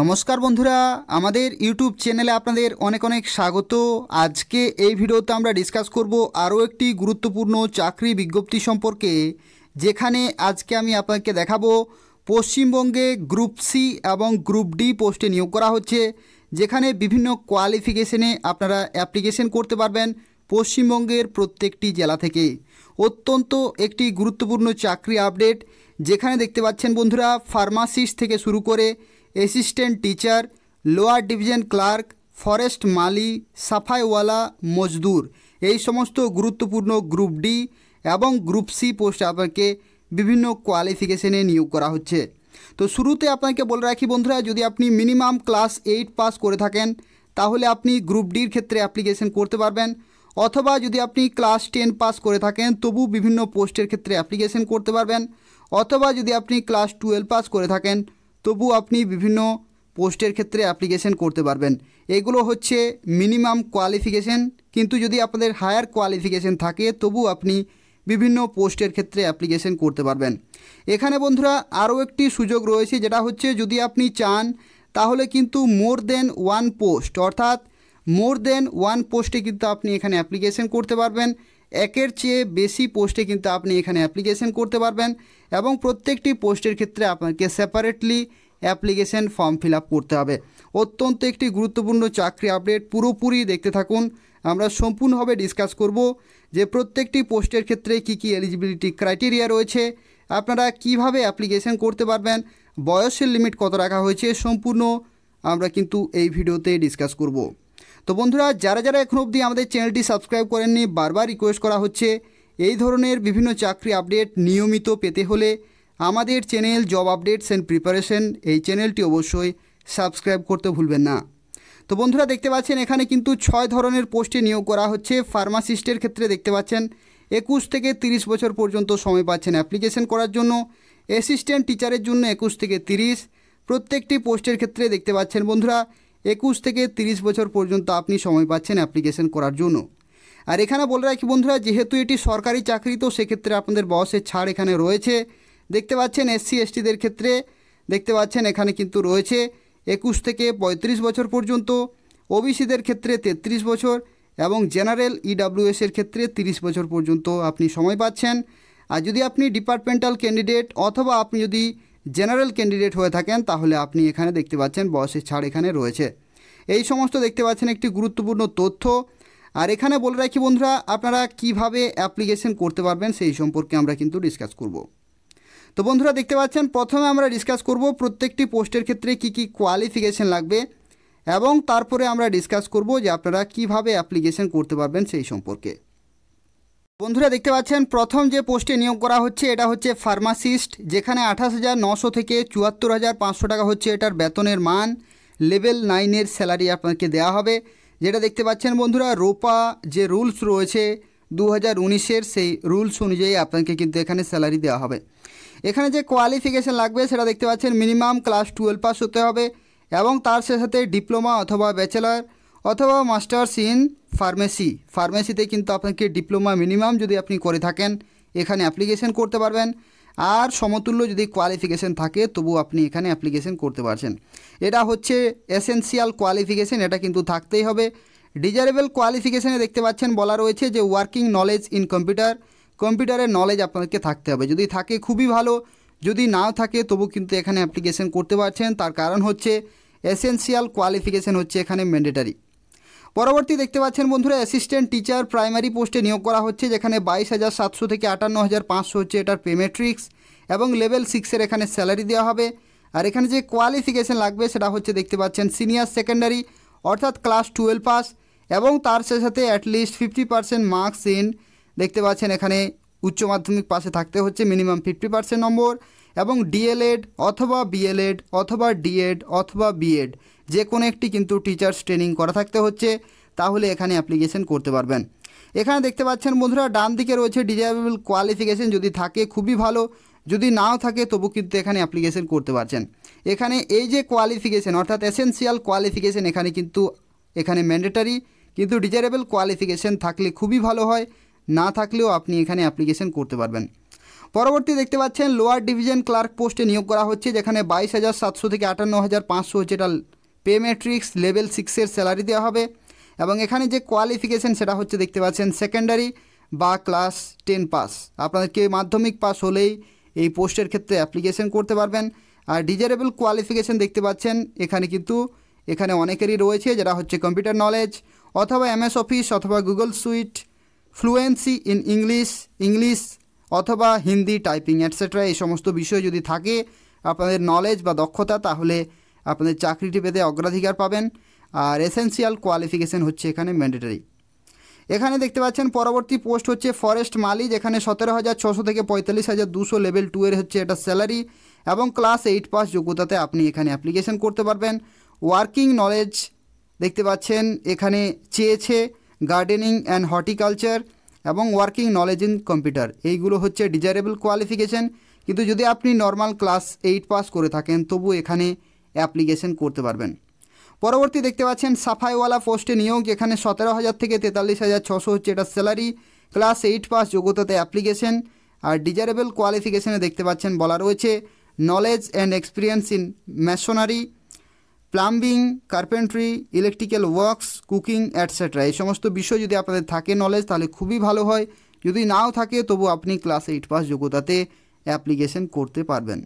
নমস্কার বন্ধুরা আমাদের ইউটিউব চ্যানেলে আপনাদের অনেক অনেক স্বাগত আজকে এই ভিডিওতে আমরা ডিসকাস করব আরও একটি গুরুত্বপূর্ণ চাকরি বিজ্ঞপ্তি সম্পর্কে যেখানে আজকে আমি আপনাকে দেখাবো পশ্চিমবঙ্গে গ্রুপ সি এবং গ্রুপ ডি পোস্টে নিয়োগ করা হচ্ছে যেখানে বিভিন্ন কোয়ালিফিকেশনে আপনারা অ্যাপ্লিকেশন করতে পারবেন পশ্চিমবঙ্গের প্রত্যেকটি জেলা থেকে অত্যন্ত একটি গুরুত্বপূর্ণ চাকরি আপডেট যেখানে দেখতে পাচ্ছেন বন্ধুরা ফার্মাসিস্ট থেকে শুরু করে assistant teacher lower division clerk forest মালি সাফাইওয়ালা মজদুর এই সমস্ত গুরুত্বপূর্ণ গ্রুপ ডি এবং গ্রুপ সি পোস্ট আপনাকে বিভিন্ন কোয়ালিফিকেশনে নিয়োগ করা হচ্ছে তো শুরুতে আপনাকে বলে রাখি বন্ধুরা যদি আপনি মিনিমাম ক্লাস এইট পাস করে থাকেন তাহলে আপনি গ্রুপ ডির ক্ষেত্রে অ্যাপ্লিকেশন করতে পারবেন অথবা যদি আপনি ক্লাস টেন পাস করে থাকেন তবু বিভিন্ন পোস্টের ক্ষেত্রে অ্যাপ্লিকেশন করতে পারবেন অথবা যদি আপনি ক্লাস টুয়েলভ পাস করে থাকেন তবু আপনি বিভিন্ন পোস্টের ক্ষেত্রে অ্যাপ্লিকেশন করতে পারবেন এগুলো হচ্ছে মিনিমাম কোয়ালিফিকেশন কিন্তু যদি আপনাদের হায়ার কোয়ালিফিকেশন থাকে তবু আপনি বিভিন্ন পোস্টের ক্ষেত্রে অ্যাপ্লিকেশন করতে পারবেন এখানে বন্ধুরা আরও একটি সুযোগ রয়েছে যেটা হচ্ছে যদি আপনি চান তাহলে কিন্তু মোর দেন ওয়ান পোস্ট অর্থাৎ মোর দেন ওয়ান পোস্টে কিন্তু আপনি এখানে অ্যাপ্লিকেশন করতে পারবেন একের চেয়ে বেশি পোস্টে কিন্তু আপনি এখানে অ্যাপ্লিকেশন করতে পারবেন এবং প্রত্যেকটি পোস্টের ক্ষেত্রে আপনাকে সেপারেটলি অ্যাপ্লিকেশন ফর্ম ফিল করতে হবে অত্যন্ত একটি গুরুত্বপূর্ণ চাকরি আপডেট পুরোপুরি দেখতে থাকুন আমরা সম্পূর্ণভাবে ডিসকাস করব যে প্রত্যেকটি পোস্টের ক্ষেত্রে কি কি এলিজিবিলিটি ক্রাইটেরিয়া রয়েছে আপনারা কিভাবে অ্যাপ্লিকেশন করতে পারবেন বয়সের লিমিট কত রাখা হয়েছে সম্পূর্ণ আমরা কিন্তু এই ভিডিওতে ডিসকাস করব তো বন্ধুরা যারা যারা এখন অবধি আমাদের চ্যানেলটি সাবস্ক্রাইব করেননি বারবার রিকোয়েস্ট করা হচ্ছে এই ধরনের বিভিন্ন চাকরি আপডেট নিয়মিত পেতে হলে আমাদের channel job updates and preparation এই চ্যানেলটি অবশ্যই সাবস্ক্রাইব করতে ভুলবেন না তো বন্ধুরা দেখতে পাচ্ছেন এখানে কিন্তু ছয় ধরনের পোস্টে নিয়োগ করা হচ্ছে ফার্মাসিস্টের ক্ষেত্রে দেখতে পাচ্ছেন একুশ থেকে ৩০ বছর পর্যন্ত সময় পাচ্ছেন অ্যাপ্লিকেশন করার জন্য অ্যাসিস্ট্যান্ট টিচারের জন্য একুশ থেকে ৩০ প্রত্যেকটি পোস্টের ক্ষেত্রে দেখতে পাচ্ছেন বন্ধুরা একুশ থেকে ৩০ বছর পর্যন্ত আপনি সময় পাচ্ছেন অ্যাপ্লিকেশন করার জন্য আর এখানে বলে রাখি বন্ধুরা যেহেতু এটি সরকারি চাকরি তো সেক্ষেত্রে আপনাদের বয়সের ছাড় এখানে রয়েছে দেখতে পাচ্ছেন এসসি এসটিদের ক্ষেত্রে দেখতে পাচ্ছেন এখানে কিন্তু রয়েছে একুশ থেকে ৩৫ বছর পর্যন্ত ওবিসিদের ক্ষেত্রে ৩৩ বছর এবং জেনারেল ইডাব্লিউএসের e ক্ষেত্রে ৩০ বছর পর্যন্ত আপনি সময় পাচ্ছেন আর যদি আপনি ডিপার্টমেন্টাল ক্যান্ডিডেট অথবা আপনি যদি জেনারেল ক্যান্ডিডেট হয়ে থাকেন তাহলে আপনি এখানে দেখতে পাচ্ছেন বয়সের ছাড় এখানে রয়েছে এই সমস্ত দেখতে পাচ্ছেন একটি গুরুত্বপূর্ণ তথ্য আর এখানে বলে রাখি বন্ধুরা আপনারা কিভাবে অ্যাপ্লিকেশন করতে পারবেন সেই সম্পর্কে আমরা কিন্তু ডিসকাস করব তো বন্ধুরা দেখতে পাচ্ছেন প্রথমে আমরা ডিসকাস করব প্রত্যেকটি পোস্টের ক্ষেত্রে কি কি কোয়ালিফিকেশন লাগবে এবং তারপরে আমরা ডিসকাস করব যে আপনারা কিভাবে অ্যাপ্লিকেশন করতে পারবেন সেই সম্পর্কে বন্ধুরা দেখতে পাচ্ছেন প্রথম যে পোস্টে নিয়োগ করা হচ্ছে এটা হচ্ছে ফার্মাসিস্ট যেখানে আঠাশ হাজার নশো থেকে চুয়াত্তর হাজার পাঁচশো টাকা হচ্ছে এটার বেতনের মান লেভেল নাইনের স্যালারি আপনাকে দেয়া হবে যেটা দেখতে পাচ্ছেন বন্ধুরা রোপা যে রুলস রয়েছে দু হাজার উনিশের সেই রুলস অনুযায়ী আপনাকে কিন্তু এখানে স্যালারি দেওয়া হবে এখানে যে কোয়ালিফিকেশান লাগবে সেটা দেখতে পাচ্ছেন মিনিমাম ক্লাস টুয়েলভ পাস হতে হবে এবং তার সাথে সাথে ডিপ্লোমা অথবা ব্যাচেলার অথবা মাস্টার্স ইন ফার্মেসি ফার্মেসিতে কিন্তু আপনাকে ডিপ্লোমা মিনিমাম যদি আপনি করে থাকেন এখানে অ্যাপ্লিকেশন করতে পারবেন আর সমতুল্য যদি কোয়ালিফিকেশন থাকে তবু আপনি এখানে অ্যাপ্লিকেশন করতে পারছেন এটা হচ্ছে এসেন্সিয়াল কোয়ালিফিকেশন এটা কিন্তু থাকতেই হবে ডিজারেবল কোয়ালিফিকেশানে দেখতে পাচ্ছেন বলা রয়েছে যে ওয়ার্কিং নলেজ ইন কম্পিউটার কম্পিউটারের নলেজ আপনাদেরকে থাকতে হবে যদি থাকে খুবই ভালো যদি নাও থাকে তবু কিন্তু এখানে অ্যাপ্লিকেশন করতে পারছেন তার কারণ হচ্ছে এসেন্সিয়াল কোয়ালিফিকেশন হচ্ছে এখানে ম্যান্ডেটারি পরবর্তী দেখতে পাচ্ছেন বন্ধুরা অ্যাসিস্ট্যান্ট টিচার প্রাইমারি পোস্টে নিয়োগ করা হচ্ছে যেখানে বাইশ হাজার সাতশো থেকে আটান্ন হাজার পাঁচশো হচ্ছে এটার পেমেট্রিক্স এবং লেভেল সিক্সের এখানে স্যালারি দেওয়া হবে আর এখানে যে কোয়ালিফিকেশান লাগবে সেটা হচ্ছে দেখতে পাচ্ছেন সিনিয়র সেকেন্ডারি অর্থাৎ ক্লাস টুয়েলভ পাস এবং তার সাথে সাথে at least fifty percent marks in দেখতে পাচ্ছেন এখানে উচ্চ মাধ্যমিক পাশে থাকতে হচ্ছে মিনিমাম ফিফটি পার্সেন্ট নম্বর এবং ডিএলএড অথবা বিএলএড অথবা ডিএড অথবা বিএড যে কোনো একটি কিন্তু টিচার্স ট্রেনিং করা থাকতে হচ্ছে তাহলে এখানে অ্যাপ্লিকেশন করতে পারবেন এখানে দেখতে পাচ্ছেন বন্ধুরা ডান দিকে রয়েছে ডিজারেবল কোয়ালিফিকেশন যদি থাকে খুবই ভালো যদি নাও থাকে তবু কিন্তু এখানে অ্যাপ্লিকেশন করতে পারছেন এখানে এই যে কোয়ালিফিকেশন অর্থাৎ এসেন্সিয়াল কোয়ালিফিকেশন এখানে কিন্তু এখানে ম্যান্ডেটারি কিন্তু ডিজারেবল কোয়ালিফিকেশন থাকলে খুবই ভালো হয় না থাকলেও আপনি এখানে অ্যাপ্লিকেশন করতে পারবেন পরবর্তী দেখতে পাচ্ছেন লোয়ার ডিভিশন ক্লার্ক পোস্টে নিয়োগ করা হচ্ছে যেখানে বাইশ হাজার সাতশো থেকে আটান্ন হাজার পাঁচশো হচ্ছে এটা পে ম্যাট্রিক্স লেভেল সিক্সের স্যালারি দেওয়া হবে এবং এখানে যে কোয়ালিফিকেশান সেটা হচ্ছে দেখতে পাচ্ছেন সেকেন্ডারি বা ক্লাস টেন পাস আপনাদেরকে মাধ্যমিক পাস হলেই এই পোস্টের ক্ষেত্রে অ্যাপ্লিকেশন করতে পারবেন আর ডিজারেবল কোয়ালিফিকেশান দেখতে পাচ্ছেন এখানে কিন্তু এখানে অনেকেরই রয়েছে যেটা হচ্ছে কম্পিউটার নলেজ অথবা এমএস অফিস অথবা Google suite fluency in English English অথবা হিন্দি টাইপিং অ্যাটসেট্রা এই সমস্ত বিষয় যদি থাকে আপনাদের নলেজ বা দক্ষতা তাহলে আপনাদের চাকরিটি পেতে অগ্রাধিকার পাবেন আর এসেন্সিয়াল কোয়ালিফিকেশান হচ্ছে এখানে ম্যান্ডেটারি এখানে দেখতে পাচ্ছেন পরবর্তী পোস্ট হচ্ছে ফরেস্ট মালি যেখানে সতেরো হাজার ছশো থেকে পঁয়তাল্লিশ হাজার দুশো লেভেল টু এর হচ্ছে এটা স্যালারি এবং ক্লাস এইট পাস যোগ্যতাতে আপনি এখানে অ্যাপ্লিকেশন করতে পারবেন ওয়ার্কিং নলেজ দেখতে পাচ্ছেন এখানে চেয়েছে গার্ডেনিং অ্যান্ড হর্টিকালচার এবং ওয়ার্কিং নলেজ ইন কম্পিউটার এইগুলো হচ্ছে ডিজারেবল কোয়ালিফিকেশান কিন্তু যদি আপনি নর্মাল ক্লাস এইট পাস করে থাকেন তবু এখানে অ্যাপ্লিকেশন করতে পারবেন পরবর্তী দেখতে পাচ্ছেন সাফাইওয়ালা পোস্টে নিয়োগ এখানে সতেরো হাজার থেকে তেতাল্লিশ হাজার ছশো হচ্ছে এটা স্যালারি ক্লাস এইট পাস যোগ্যতাতে অ্যাপ্লিকেশন আর ডিজারেবল কোয়ালিফিকেশানে দেখতে পাচ্ছেন বলা রয়েছে knowledge and experience in masonry plumbing carpentry electrical works cooking etcetera এই সমস্ত বিষয় যদি আপনাদের থাকে নলেজ তাহলে খুবই ভালো হয় যদি নাও থাকে তবু আপনি ক্লাস এইট পাস যোগ্যতাতে অ্যাপ্লিকেশন করতে পারবেন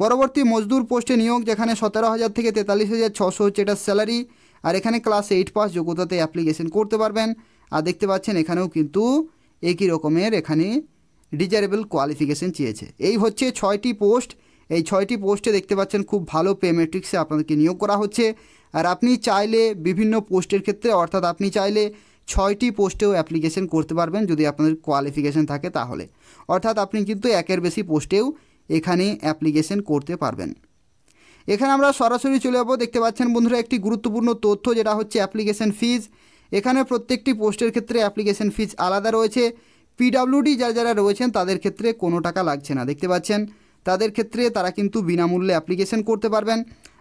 পরবর্তী মজদুর পোস্টে নিয়োগ যেখানে সতেরো হাজার থেকে তেতাল্লিশ হাজার ছশো হচ্ছে এটা স্যালারি আর এখানে ক্লাস এইট পাস যোগ্যতাতে অ্যাপ্লিকেশন করতে পারবেন আর দেখতে পাচ্ছেন এখানেও কিন্তু একই রকমের এখানে ডিজারেবল কোয়ালিফিকেশন চেয়েছে এই হচ্ছে ছয়টি পোস্ট এই ছয়টি পোস্টে দেখতে পাচ্ছেন খুব ভালো পে ম্যাট্রিক্সে আপনাদেরকে নিয়োগ করা হচ্ছে আর আপনি চাইলে বিভিন্ন পোস্টের ক্ষেত্রে অর্থাৎ আপনি চাইলে ছয়টি পোস্টেও অ্যাপ্লিকেশন করতে পারবেন যদি আপনাদের কোয়ালিফিকেশন থাকে তাহলে অর্থাৎ আপনি কিন্তু একের বেশি পোস্টেও এখানে অ্যাপ্লিকেশন করতে পারবেন এখানে আমরা সরাসরি চলে যাবো দেখতে পাচ্ছেন বন্ধুরা একটি গুরুত্বপূর্ণ তথ্য যেটা হচ্ছে অ্যাপ্লিকেশন ফিজ এখানে প্রত্যেকটি পোস্টের ক্ষেত্রে অ্যাপ্লিকেশন ফিজ আলাদা রয়েছে পিডাব্লিউডি যারা যারা রয়েছেন তাদের ক্ষেত্রে কোনো টাকা লাগছে না দেখতে পাচ্ছেন তাদের ক্ষেত্রে তারা কিন্তু বিনামূল্যে অ্যাপ্লিকেশন করতে পারবেন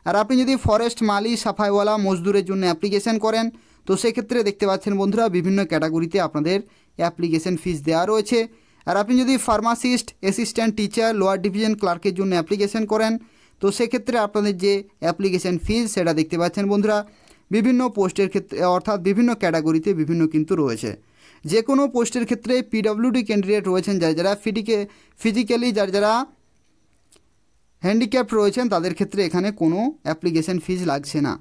আর আপনি যদি ফরেস্ট মালি সাফাইওয়ালা মজদুরের জন্য অ্যাপ্লিকেশন করেন তো সেক্ষেত্রে দেখতে পাচ্ছেন বন্ধুরা বিভিন্ন ক্যাটাগরিতে আপনাদের অ্যাপ্লিকেশন ফিজ দেওয়া রয়েছে আর আপনি যদি pharmacist assistant teacher lower division ক্লার্কের জন্য অ্যাপ্লিকেশন করেন তো সেক্ষেত্রে আপনাদের যে অ্যাপ্লিকেশন ফিজ সেটা দেখতে পাচ্ছেন বন্ধুরা বিভিন্ন পোস্টের ক্ষেত্রে অর্থাৎ বিভিন্ন ক্যাটাগরিতে বিভিন্ন কিন্তু রয়েছে যে কোনো পোস্টের ক্ষেত্রে পিডাব্লিউডি ক্যান্ডিডেট রয়েছেন যার যারা ফিটিকে ফিজিক্যালি যার যারা হ্যান্ডিক্যাপ রয়েছেন তাদের ক্ষেত্রে এখানে কোনো অ্যাপ্লিকেশন ফিজ লাগছে না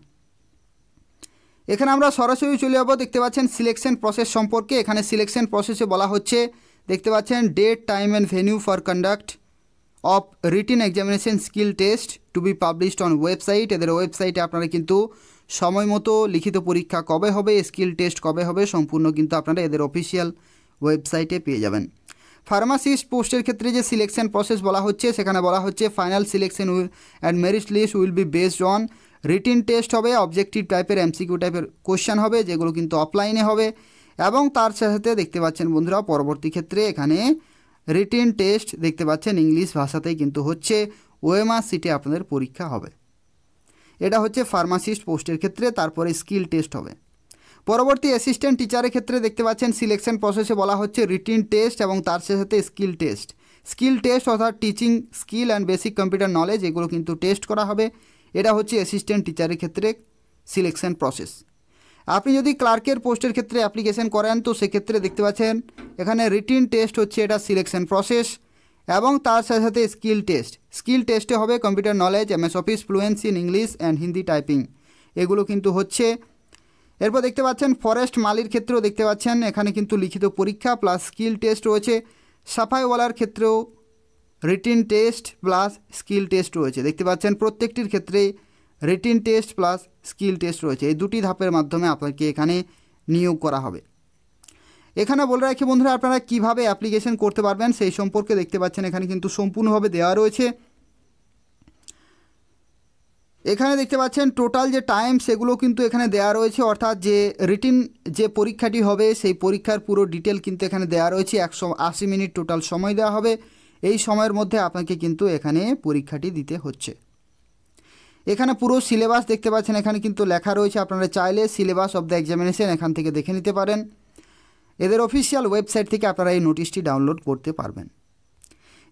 এখানে আমরা সরাসরি চলে যাবো দেখতে পাচ্ছেন সিলেকশন প্রসেস সম্পর্কে এখানে সিলেকশন প্রসেসে বলা হচ্ছে দেখতে পাচ্ছেন date time and venue for conduct of written examination skill test to be published on website এদের ওয়েবসাইটে আপনারা কিন্তু সময় মতো লিখিত পরীক্ষা কবে হবে স্কিল টেস্ট কবে হবে সম্পূর্ণ কিন্তু আপনারা এদের অফিসিয়াল ওয়েবসাইটে পেয়ে যাবেন ফার্মাসিস্ট পোস্টের ক্ষেত্রে যে সিলেকশন প্রসেস বলা হচ্ছে সেখানে বলা হচ্ছে final selection will and merit list will be based on written test হবে অবজেক্টিভ টাইপের এমসিকিউ টাইপের কোশ্চেন হবে যেগুলো কিন্তু অফলাইনে হবে এবং তার সাথে দেখতে পাচ্ছেন বন্ধুরা পরবর্তী ক্ষেত্রে এখানে রিটেন টেস্ট দেখতে পাচ্ছেন ইংলিশ ভাষাতেই কিন্তু হচ্ছে ওএমআর সিটে আপনাদের পরীক্ষা হবে এটা হচ্ছে ফার্মাসিস্ট পোস্টের ক্ষেত্রে তারপরে স্কিল টেস্ট হবে পরবর্তী অ্যাসিস্ট্যান্ট টিচারের ক্ষেত্রে দেখতে পাচ্ছেন সিলেকশন প্রসেসে বলা হচ্ছে রিটিন টেস্ট এবং তার সাথে স্কিল টেস্ট স্কিল টেস্ট অর্থাৎ teaching skill and basic computer knowledge এগুলো কিন্তু টেস্ট করা হবে এটা হচ্ছে অ্যাসিস্ট্যান্ট টিচারের ক্ষেত্রে সিলেকশন প্রসেস আপনি যদি ক্লার্কের পোস্টের ক্ষেত্রে অ্যাপ্লিকেশন করেন তো সেক্ষেত্রে দেখতে পাচ্ছেন এখানে রিটিন টেস্ট হচ্ছে এটা সিলেকশন প্রসেস এবং তার সাথে সাথে স্কিল টেস্ট স্কিল টেস্টে হবে computer knowledge MS office fluency in English and Hindi typing এগুলো কিন্তু হচ্ছে এরপর দেখতে পাচ্ছেন ফরেস্ট মালির ক্ষেত্রেও দেখতে পাচ্ছেন এখানে কিন্তু লিখিত পরীক্ষা প্লাস স্কিল টেস্ট রয়েছে সাফাইওয়ালার ক্ষেত্রেও written test plus skill test রয়েছে দেখতে পাচ্ছেন প্রত্যেকটির ক্ষেত্রে written test plus skill test রয়েছে এই দুটি ধাপের মাধ্যমে আপনাকে এখানে নিয়োগ করা হবে এখানে বলে রাখি বন্ধুরা আপনারা কিভাবে অ্যাপ্লিকেশন করতে পারবেন সেই সম্পর্কে দেখতে পাচ্ছেন এখানে কিন্তু সম্পূর্ণভাবে দেওয়া রয়েছে এখানে দেখতে পাচ্ছেন টোটাল যে টাইম সেগুলো কিন্তু এখানে দেওয়া রয়েছে অর্থাৎ যে রিটিন যে পরীক্ষাটি হবে সেই পরীক্ষার পুরো ডিটেল কিন্তু এখানে দেওয়া রয়েছে একশো আশি মিনিট টোটাল সময় দেওয়া হবে এই সময়ের মধ্যে আপনাকে কিন্তু এখানে পরীক্ষাটি দিতে হচ্ছে এখানে পুরো সিলেবাস দেখতে পাচ্ছেন এখানে কিন্তু লেখা রয়েছে আপনারা চাইলে সিলেবাস অব দ্য এক্সামিনেশন এখান থেকে দেখে নিতে পারেন এদের অফিসিয়াল ওয়েবসাইট থেকে আপনারা এই নোটিশটি ডাউনলোড করতে পারবেন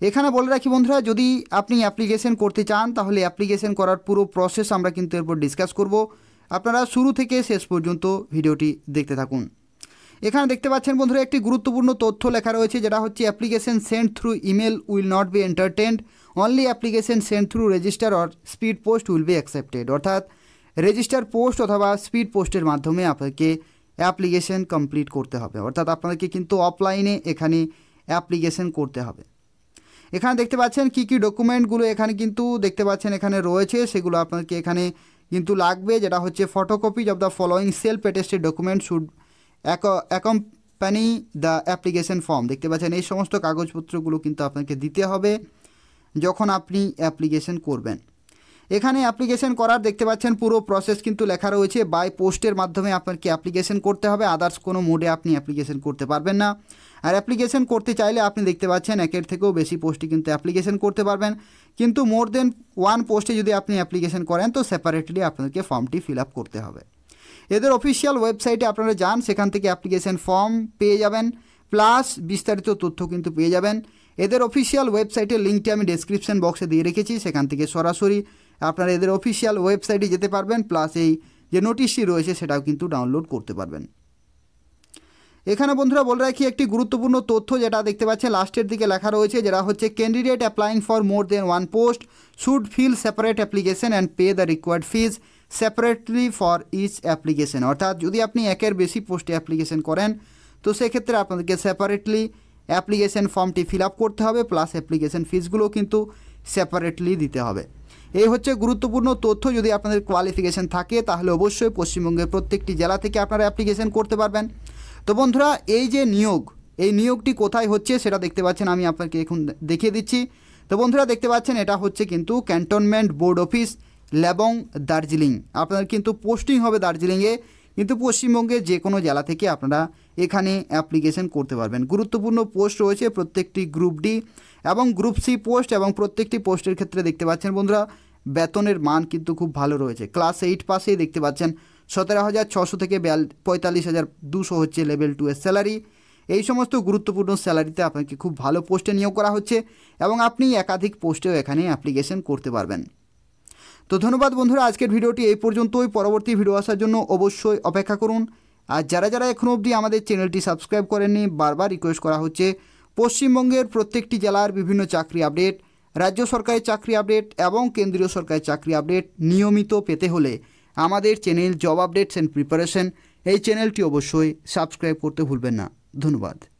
এখানে বলে রাখি বন্ধুরা যদি আপনি অ্যাপ্লিকেশন করতে চান তাহলে অ্যাপ্লিকেশন করার পুরো প্রসেস আমরা কিন্তু এরপর ডিসকাস করব আপনারা শুরু থেকে শেষ পর্যন্ত ভিডিওটি দেখতে থাকুন এখানে দেখতে পাচ্ছেন বন্ধুরা একটি গুরুত্বপূর্ণ তথ্য লেখা রয়েছে যেটা হচ্ছে application send through email will not be entertained only application send through register or speed post will be accepted অর্থাৎ রেজিস্টার পোস্ট অথবা স্পিড পোস্টের মাধ্যমে আপনাকে অ্যাপ্লিকেশন কমপ্লিট করতে হবে অর্থাৎ আপনাকে কিন্তু অফলাইনে এখানে অ্যাপ্লিকেশন করতে হবে এখানে দেখতে পাচ্ছেন কি কি ডকুমেন্টগুলো এখানে কিন্তু দেখতে পাচ্ছেন এখানে রয়েছে সেগুলো আপনাকে এখানে কিন্তু লাগবে যেটা হচ্ছে photocopies of the following self attested document should accompany the application form দেখতে পাচ্ছেন এই সমস্ত কাগজপত্রগুলো কিন্তু আপনাকে দিতে হবে যখন আপনি অ্যাপ্লিকেশন করবেন এখানে অ্যাপ্লিকেশন করার দেখতে পাচ্ছেন পুরো প্রসেস কিন্তু লেখা রয়েছে বাই পোস্টের মাধ্যমে আপনাকে অ্যাপ্লিকেশন করতে হবে আদার্স কোনো মোডে আপনি অ্যাপ্লিকেশন করতে পারবেন না আর অ্যাপ্লিকেশন করতে চাইলে আপনি দেখতে পাচ্ছেন একের থেকেও বেশি পোস্টে কিন্তু অ্যাপ্লিকেশন করতে পারবেন কিন্তু মোর দেন ওয়ান পোস্টে যদি আপনি অ্যাপ্লিকেশন করেন তো সেপারেটলি আপনাকে ফর্মটি ফিল আপ করতে হবে এদের অফিসিয়াল ওয়েবসাইটে আপনারা যান সেখান থেকে অ্যাপ্লিকেশন ফর্ম পেয়ে যাবেন প্লাস বিস্তারিত তথ্য কিন্তু পেয়ে যাবেন এদের অফিসিয়াল ওয়েবসাইটের লিঙ্কটি আমি ডেসক্রিপশন বক্সে দিয়ে রেখেছি সেখান থেকে সরাসরি আপনারা এদের অফিসিয়াল ওয়েবসাইটে যেতে পারবেন প্লাস এই যে নোটিশটি রয়েছে সেটাও কিন্তু ডাউনলোড করতে পারবেন এখানে বন্ধুরা বলে রাখি একটি গুরুত্বপূর্ণ তথ্য যেটা দেখতে পাচ্ছেন লাস্টের দিকে লেখা রয়েছে যেটা হচ্ছে candidate applying for more than one post should fill separate application and pay the required fees separately for each application অর্থাৎ যদি আপনি একের বেশি পোস্টে অ্যাপ্লিকেশন করেন তো সেক্ষেত্রে আপনাদেরকে সেপারেটলি অ্যাপ্লিকেশন ফর্মটি ফিল করতে হবে প্লাস অ্যাপ্লিকেশন ফিসগুলো কিন্তু সেপারেটলি দিতে হবে এই হচ্ছে গুরুত্বপূর্ণ তথ্য যদি আপনাদের কোয়ালিফিকেশান থাকে তাহলে অবশ্যই পশ্চিমবঙ্গের প্রত্যেকটি জেলা থেকে আপনারা অ্যাপ্লিকেশন করতে পারবেন তো বন্ধুরা এই যে নিয়োগ এই নিয়োগটি কোথায় হচ্ছে সেটা দেখতে পাচ্ছেন আমি আপনাকে এখন দেখিয়ে দিচ্ছি তো বন্ধুরা দেখতে পাচ্ছেন এটা হচ্ছে কিন্তু cantonment board office Lebong Darjeeling আপনাদের কিন্তু পোস্টিং হবে দার্জিলিংয়ে কিন্তু পশ্চিমবঙ্গের যে কোনো জেলা থেকে আপনারা এখানে অ্যাপ্লিকেশন করতে পারবেন গুরুত্বপূর্ণ পোস্ট রয়েছে প্রত্যেকটি গ্রুপ ডি এবং গ্রুপ সি পোস্ট এবং প্রত্যেকটি পোস্টের ক্ষেত্রে দেখতে পাচ্ছেন বন্ধুরা বেতনের মান কিন্তু খুব ভালো রয়েছে ক্লাস এইট পাসেই দেখতে পাচ্ছেন সতেরো হাজার ছশো থেকে বিয়াল পঁয়তাল্লিশ হাজার দুশো হচ্ছে লেভেল টু এর স্যালারি এই সমস্ত গুরুত্বপূর্ণ স্যালারিতে আপনাকে খুব ভালো পোস্টে নিয়োগ করা হচ্ছে এবং আপনি একাধিক পোস্টেও এখানে অ্যাপ্লিকেশন করতে পারবেন তো ধন্যবাদ বন্ধুরা আজকের ভিডিওটি এই পর্যন্তই পরবর্তী ভিডিও আসার জন্য অবশ্যই অপেক্ষা করুন আর যারা যারা এখনও অবধি আমাদের চ্যানেলটি সাবস্ক্রাইব করেননি বারবার রিকোয়েস্ট করা হচ্ছে পশ্চিমবঙ্গের প্রত্যেকটি জেলার বিভিন্ন চাকরি আপডেট রাজ্য সরকারের চাকরি আপডেট এবং কেন্দ্রীয় সরকারের চাকরি আপডেট নিয়মিত পেতে হলে আমাদের channel job updates and preparation এই চ্যানেলটি অবশ্যই সাবস্ক্রাইব করতে ভুলবেন না ধন্যবাদ